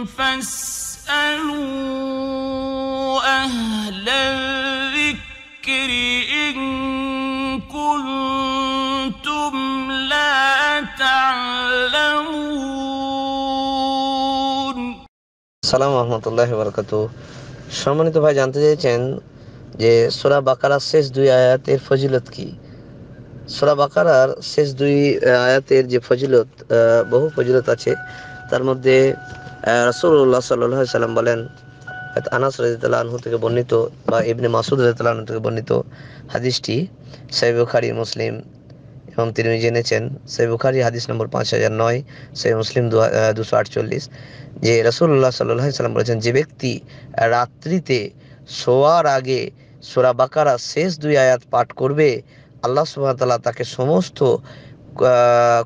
সালাম রহমতুল্লাহ সম্মানিত ভাই জানতে চেয়েছেন যে সোরা বাকারার শেষ দুই আয়াতের ফজিলত কি সোরা বাকারার শেষ দুই আয়াতের যে ফজিলত বহু ফজিলত আছে তার মধ্যে রসুল্লাহ সাল্লাহ সাল্লাম বলেন আনাস রাজিতাল্লাহ থেকে বর্ণিত বা ইবনে মাসুদ রাজিতাল্লাহ আনহু থেকে বর্ণিত হাদিসটি সাহেব বুখারি মুসলিম এবং তিনি জেনেছেন সাহেব হাদিস নম্বর পাঁচ হাজার নয় সাহেব মুসলিম দুশো আটচল্লিশ যে রসুল্লাহ সাল্লাহ সাল্লাম বলেছেন যে ব্যক্তি রাত্রিতে শোয়ার আগে সোরা বাকারা শেষ দুই আয়াত পাঠ করবে আল্লাহ সুবাহতাল্লাহ তাকে সমস্ত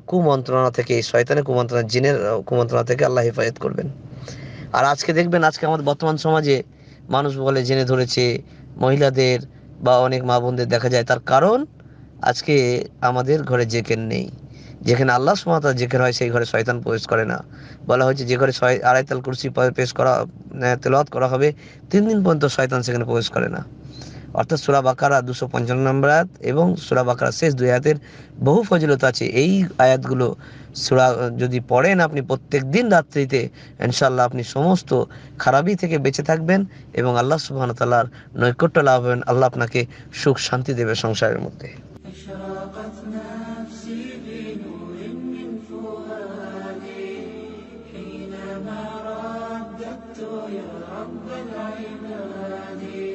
কুমন্ত্রণা থেকে শয়তানের কুমন্ত্রণা জিনের কুমন্ত্রণা থেকে আল্লাহ হেফাজত করবেন আর আজকে দেখবেন আজকে আমাদের বর্তমান সমাজে মানুষ বলে জেনে ধরেছে মহিলাদের বা অনেক মা বোনদের দেখা যায় তার কারণ আজকে আমাদের ঘরে জেকের নেই যেখানে আল্লাহ সুমাতা জেকের হয় সেই ঘরে শয়তান প্রবেশ করে না বলা হয়েছে যে ঘরে আড়াইতাল কুর্সি পেশ করা তেলওয়াত করা হবে তিন দিন পর্যন্ত শয়তান সেখানে প্রবেশ করে না অর্থাৎ সুরা বাকারা দুশো পঞ্চান্ন নম্বর আয়াত এবং সুরা বাকারা শেষ দুই আয়াতের বহু ফজিলত আছে এই আয়াতগুলো সুরা যদি পড়েন আপনি প্রত্যেক দিন রাত্রিতে ইনশাল্লাহ আপনি সমস্ত খারাপি থেকে বেঁচে থাকবেন এবং আল্লাহ সুবাহন তাল্লাহার নৈকট্য লাভ হবেন আল্লাহ আপনাকে সুখ শান্তি দেবে সংসারের মধ্যে يا رب العباد